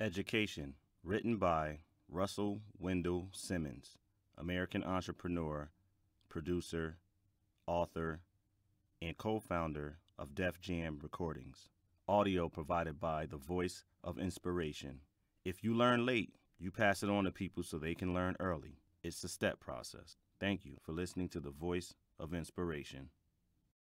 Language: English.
Education, written by Russell Wendell Simmons, American entrepreneur, producer, author, and co founder of Def Jam Recordings. Audio provided by The Voice of Inspiration. If you learn late, you pass it on to people so they can learn early. It's a step process. Thank you for listening to The Voice of Inspiration.